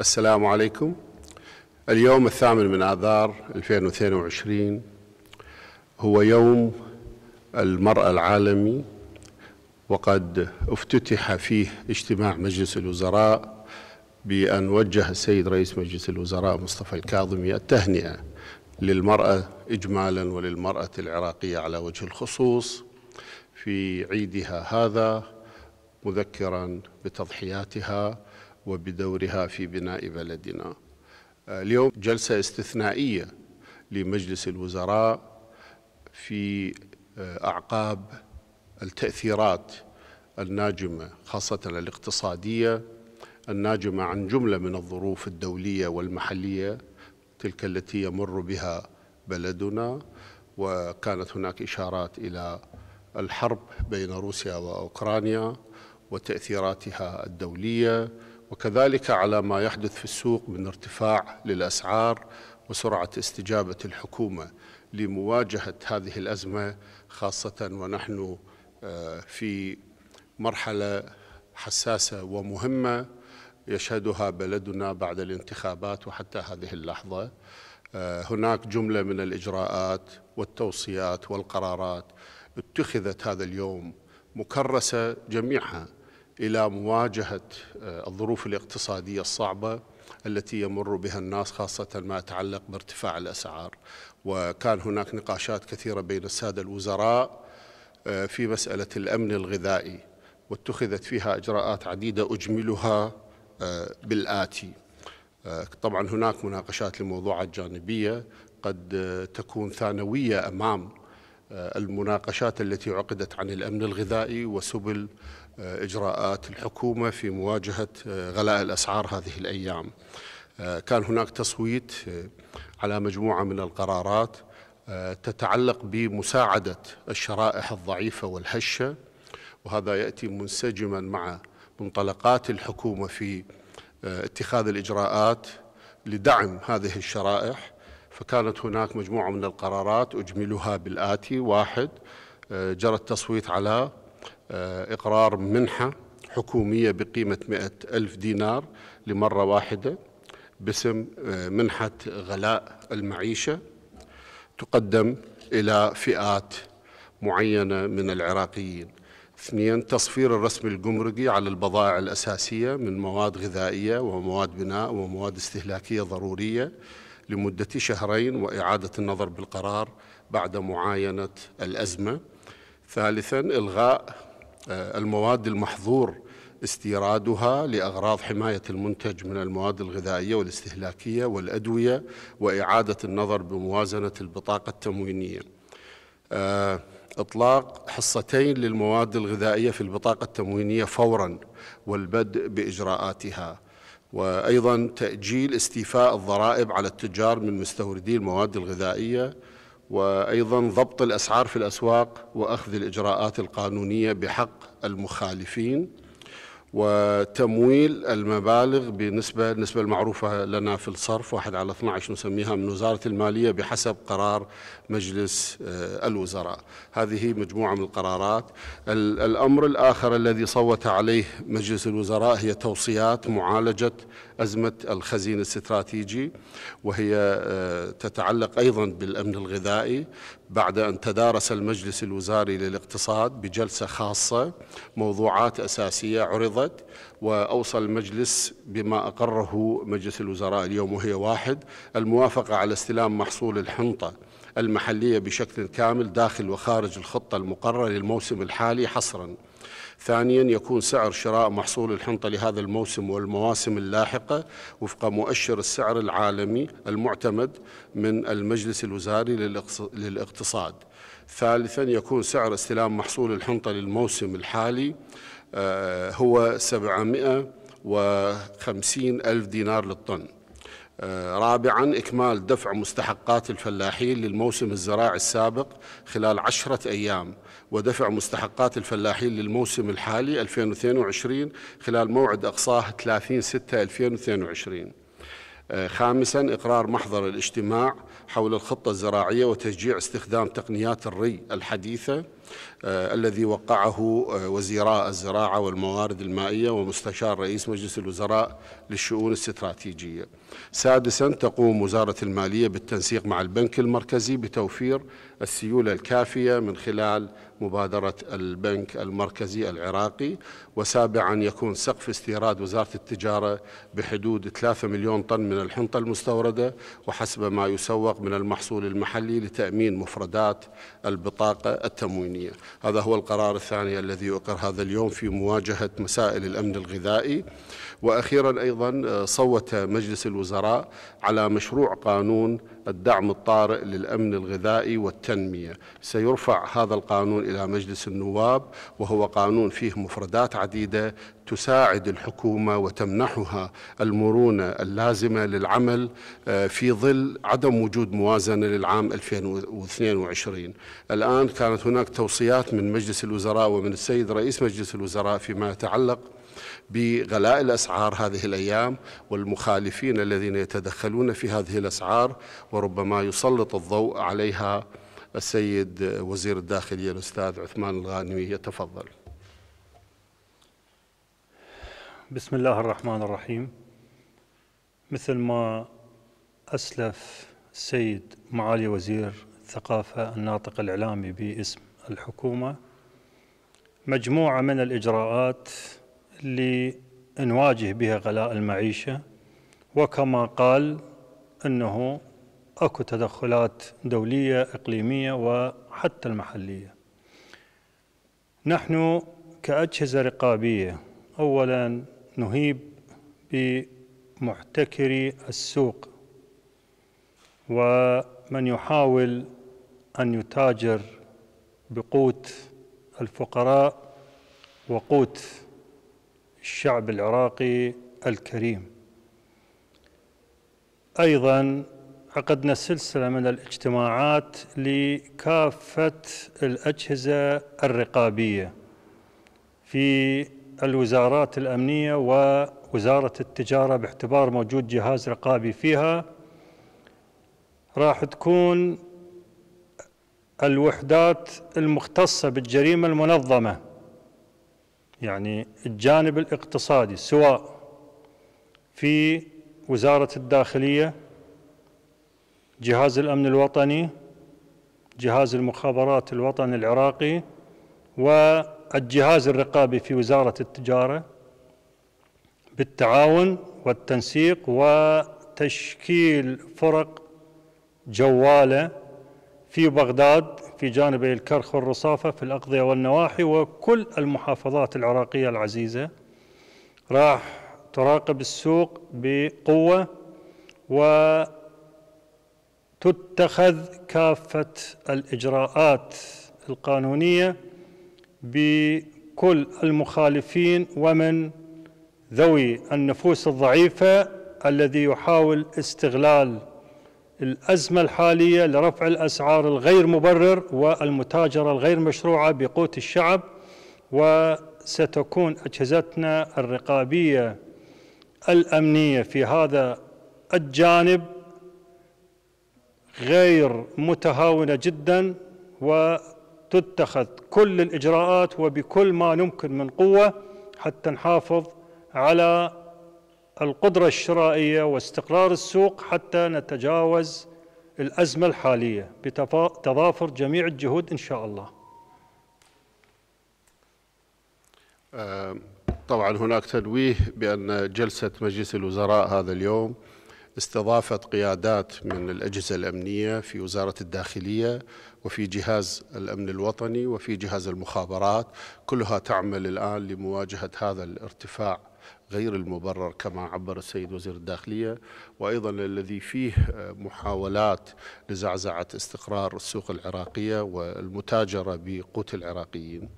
السلام عليكم اليوم الثامن من آذار 2022 هو يوم المرأة العالمي وقد افتتح فيه اجتماع مجلس الوزراء بأن وجه السيد رئيس مجلس الوزراء مصطفى الكاظمي التهنئة للمرأة إجمالا وللمرأة العراقية على وجه الخصوص في عيدها هذا مذكرا بتضحياتها وبدورها في بناء بلدنا آه، اليوم جلسة استثنائية لمجلس الوزراء في آه، أعقاب التأثيرات الناجمة خاصة الاقتصادية الناجمة عن جملة من الظروف الدولية والمحلية تلك التي يمر بها بلدنا وكانت هناك إشارات إلى الحرب بين روسيا وأوكرانيا وتأثيراتها الدولية وكذلك على ما يحدث في السوق من ارتفاع للأسعار وسرعة استجابة الحكومة لمواجهة هذه الأزمة خاصة ونحن آه، في مرحلة حساسة ومهمة يشهدها بلدنا بعد الانتخابات وحتى هذه اللحظة آه، هناك جملة من الإجراءات والتوصيات والقرارات اتخذت هذا اليوم مكرسة جميعها إلى مواجهة آه، الظروف الاقتصادية الصعبة التي يمر بها الناس خاصة ما يتعلق بارتفاع الأسعار وكان هناك نقاشات كثيرة بين السادة الوزراء آه، في مسألة الأمن الغذائي واتخذت فيها إجراءات عديدة أجملها آه، بالآتي طبعا هناك مناقشات لموضوعات جانبية قد تكون ثانوية أمام المناقشات التي عقدت عن الأمن الغذائي وسبل آه، إجراءات الحكومة في مواجهة آه، غلاء الأسعار هذه الأيام آه، كان هناك تصويت على مجموعة من القرارات تتعلق بمساعدة الشرائح الضعيفة والهشة وهذا يأتي منسجما مع منطلقات الحكومة في اتخاذ الإجراءات لدعم هذه الشرائح فكانت هناك مجموعة من القرارات أجملها بالآتي واحد جرى التصويت على آه، إقرار منحة حكومية بقيمة مئة ألف دينار لمرة واحدة باسم آه، منحة غلاء المعيشة تقدم إلى فئات معينة من العراقيين اثنين تصفير الرسم الجمركي على البضائع الأساسية من مواد غذائية ومواد بناء ومواد استهلاكية ضرورية لمدة شهرين وإعادة النظر بالقرار بعد معاينة الأزمة ثالثا إلغاء آه، المواد المحظور استيرادها لأغراض حماية المنتج من المواد الغذائية والاستهلاكية والأدوية وإعادة النظر بموازنة البطاقة التموينية آه، إطلاق حصتين للمواد الغذائية في البطاقة التموينية فورا والبدء بإجراءاتها وأيضا تأجيل استيفاء الضرائب على التجار من مستوردي المواد الغذائية وايضا ضبط الاسعار في الاسواق واخذ الاجراءات القانونيه بحق المخالفين وتمويل المبالغ بنسبة النسبة المعروفة لنا في الصرف واحد على 12 نسميها من وزارة المالية بحسب قرار مجلس آه، الوزراء هذه مجموعة من القرارات الأمر الآخر الذي صوت عليه مجلس الوزراء هي توصيات معالجة أزمة الخزين الاستراتيجي وهي آه، تتعلق أيضا بالأمن الغذائي بعد أن تدارس المجلس الوزاري للاقتصاد بجلسة خاصة موضوعات أساسية عرضت وأوصى المجلس بما أقره مجلس الوزراء اليوم وهي واحد الموافقة على استلام محصول الحنطة المحلية بشكل كامل داخل وخارج الخطة المقررة للموسم الحالي حصراً ثانيا يكون سعر شراء محصول الحنطة لهذا الموسم والمواسم اللاحقة وفق مؤشر السعر العالمي المعتمد من المجلس الوزاري للاقتصاد ثالثا يكون سعر استلام محصول الحنطة للموسم الحالي آه، هو 750 ألف دينار للطن آه، رابعا إكمال دفع مستحقات الفلاحين للموسم الزراعي السابق خلال عشرة أيام ودفع مستحقات الفلاحين للموسم الحالي 2022 خلال موعد أقصاه 30/6/2022 آه، خامسا إقرار محضر الاجتماع حول الخطة الزراعية وتشجيع استخدام تقنيات الري الحديثة آه، الذي وقعه آه، وزيراء الزراعة والموارد المائية ومستشار رئيس مجلس الوزراء للشؤون الاستراتيجية سادسا تقوم وزارة المالية بالتنسيق مع البنك المركزي بتوفير السيولة الكافية من خلال مبادرة البنك المركزي العراقي وسابعا يكون سقف استيراد وزارة التجارة بحدود 3 مليون طن من الحنطة المستوردة وحسب ما يسوق من المحصول المحلي لتأمين مفردات البطاقة التموينية الأمنية هذا هو القرار الثاني الذي يقر هذا اليوم في مواجهة مسائل الأمن الغذائي وأخيرا أيضا آه، صوت مجلس الوزراء على مشروع قانون الدعم الطارئ للأمن الغذائي والتنمية سيرفع هذا القانون إلى مجلس النواب وهو قانون فيه مفردات عديدة تساعد الحكومة وتمنحها المرونة اللازمة للعمل آه، في ظل عدم وجود موازنة للعام 2022 الآن كانت هناك توصيات من مجلس الوزراء ومن السيد رئيس مجلس الوزراء فيما يتعلق بغلاء الأسعار هذه الأيام والمخالفين الذين يتدخلون في هذه الأسعار وربما يسلط الضوء عليها السيد وزير الداخلية الأستاذ عثمان الغانمي يتفضل بسم الله الرحمن الرحيم مثل ما أسلف السيد معالي وزير الثقافة الناطق الإعلامي باسم الحكومة مجموعة من الإجراءات لنواجه بها غلاء المعيشة وكما قال أنه أكو تدخلات دولية إقليمية وحتى المحلية نحن كأجهزة رقابية أولا نهيب بمحتكري السوق ومن يحاول أن يتاجر بقوت الفقراء وقوت الشعب العراقي الكريم أيضا عقدنا سلسلة من الاجتماعات لكافة الأجهزة الرقابية في الوزارات الأمنية ووزارة التجارة باعتبار موجود جهاز رقابي فيها راح تكون الوحدات المختصة بالجريمة المنظمة يعني الجانب الاقتصادي سواء في وزارة الداخلية جهاز الأمن الوطني جهاز المخابرات الوطني العراقي والجهاز الرقابي في وزارة التجارة بالتعاون والتنسيق وتشكيل فرق جوالة في بغداد في جانبي الكرخ والرصافة في الأقضية والنواحي وكل المحافظات العراقية العزيزة راح تراقب السوق بقوة وتتخذ كافة الإجراءات القانونية بكل المخالفين ومن ذوي النفوس الضعيفة الذي يحاول استغلال الأزمة الحالية لرفع الأسعار الغير مبرر والمتاجرة الغير مشروعة بقوت الشعب وستكون أجهزتنا الرقابية الأمنية في هذا الجانب غير متهاونة جدا وتتخذ كل الإجراءات وبكل ما نمكن من قوة حتى نحافظ على القدرة الشرائية واستقرار السوق حتى نتجاوز الأزمة الحالية بتضافر جميع الجهود إن شاء الله آه، طبعا هناك تنويه بأن جلسة مجلس الوزراء هذا اليوم استضافت قيادات من الأجهزة الأمنية في وزارة الداخلية وفي جهاز الأمن الوطني وفي جهاز المخابرات كلها تعمل الآن لمواجهة هذا الارتفاع غير المبرر كما عبر السيد وزير الداخلية وأيضا الذي فيه محاولات لزعزعة استقرار السوق العراقية والمتاجرة بقوت العراقيين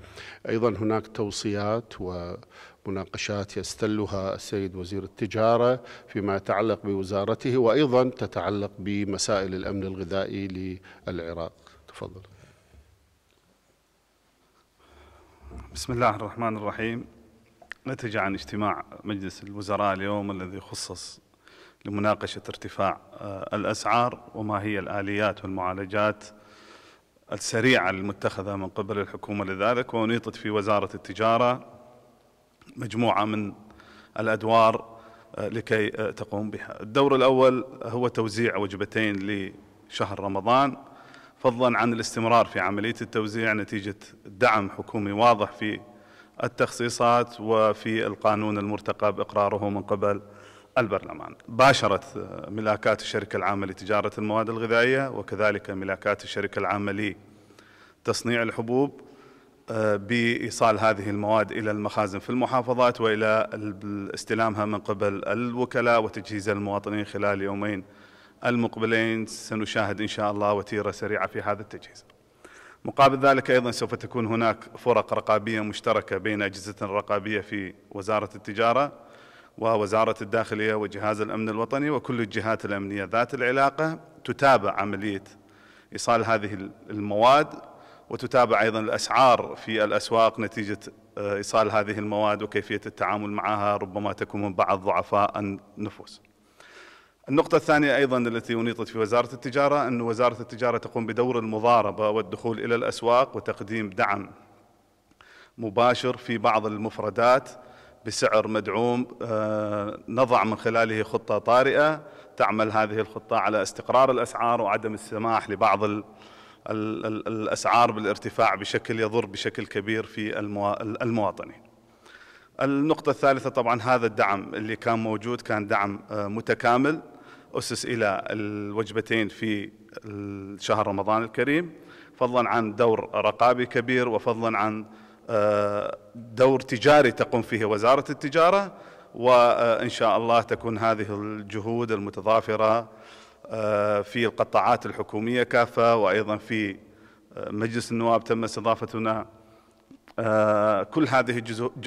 أيضا هناك توصيات و مناقشات يستلها السيد وزير التجارة فيما يتعلق بوزارته وأيضا تتعلق بمسائل الأمن الغذائي للعراق تفضل بسم الله الرحمن الرحيم نتج عن اجتماع مجلس الوزراء اليوم الذي خصص لمناقشة ارتفاع آه، الأسعار وما هي الآليات والمعالجات السريعة المتخذة من قبل الحكومة لذلك وأنيطت في وزارة التجارة مجموعة من الأدوار آه، لكي آه، تقوم بها الدور الأول هو توزيع وجبتين لشهر رمضان فضلا عن الاستمرار في عملية التوزيع نتيجة دعم حكومي واضح في التخصيصات وفي القانون المرتقب اقراره من قبل البرلمان باشرت ملاكات الشركة العامة لتجارة المواد الغذائية وكذلك ملاكات الشركة العامة لتصنيع الحبوب آه، بإيصال هذه المواد إلى المخازن في المحافظات وإلى استلامها من قبل الوكلاء وتجهيز المواطنين خلال يومين المقبلين سنشاهد إن شاء الله وتيرة سريعة في هذا التجهيز مقابل ذلك أيضا سوف تكون هناك فرق رقابية مشتركة بين أجهزة الرقابية في وزارة التجارة ووزارة الداخلية وجهاز الأمن الوطني وكل الجهات الأمنية ذات العلاقة تتابع عملية إيصال هذه المواد وتتابع أيضا الأسعار في الأسواق نتيجة آه، إيصال هذه المواد وكيفية التعامل معها ربما تكون من بعض ضعفاء النفوس النقطة الثانية أيضا التي أنيطت في وزارة التجارة أن وزارة التجارة تقوم بدور المضاربة والدخول إلى الأسواق وتقديم دعم مباشر في بعض المفردات بسعر مدعوم آه، نضع من خلاله خطة طارئة تعمل هذه الخطة على استقرار الأسعار وعدم السماح لبعض الأسعار بالارتفاع بشكل يضر بشكل كبير في المواطنين النقطة الثالثة طبعا هذا الدعم اللي كان موجود كان دعم آه، متكامل أسس إلى الوجبتين في شهر رمضان الكريم فضلا عن دور رقابي كبير وفضلا عن آه، دور تجاري تقوم فيه وزارة التجارة وإن شاء الله تكون هذه الجهود المتضافرة آه، في القطاعات الحكومية كافة وأيضا في آه، مجلس النواب تم استضافتنا كل هذه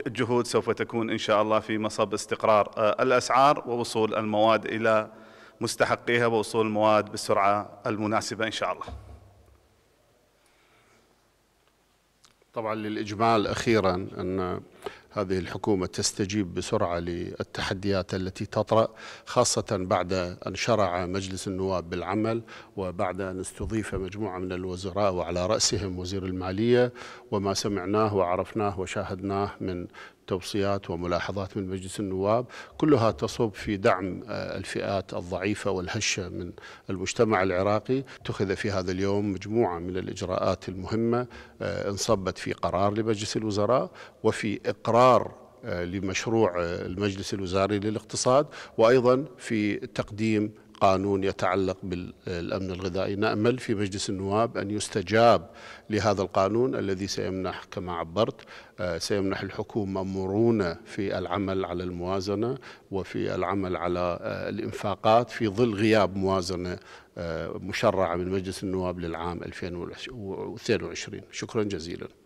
الجهود سوف تكون إن شاء الله في مصب استقرار الأسعار ووصول المواد إلى مستحقيها ووصول المواد بالسرعة المناسبة إن شاء الله طبعا للإجمال أخيرا أن هذه الحكومة تستجيب بسرعة للتحديات التي تطرأ خاصة بعد أن شرع مجلس النواب بالعمل وبعد أن استضيف مجموعة من الوزراء وعلى رأسهم وزير المالية وما سمعناه وعرفناه وشاهدناه من توصيات وملاحظات من مجلس النواب كلها تصب في دعم آه، الفئات الضعيفة والهشة من المجتمع العراقي اتخذ في هذا اليوم مجموعة من الإجراءات المهمة آه، انصبت في قرار لمجلس الوزراء وفي إقرار آه، لمشروع المجلس الوزاري للاقتصاد وأيضا في تقديم قانون يتعلق بالأمن الغذائي نأمل في مجلس النواب أن يستجاب لهذا القانون الذي سيمنح كما عبرت آه، سيمنح الحكومة مرونة في العمل على الموازنة وفي العمل على آه، الإنفاقات في ظل غياب موازنة آه، مشرعة من مجلس النواب للعام 2022 شكرا جزيلا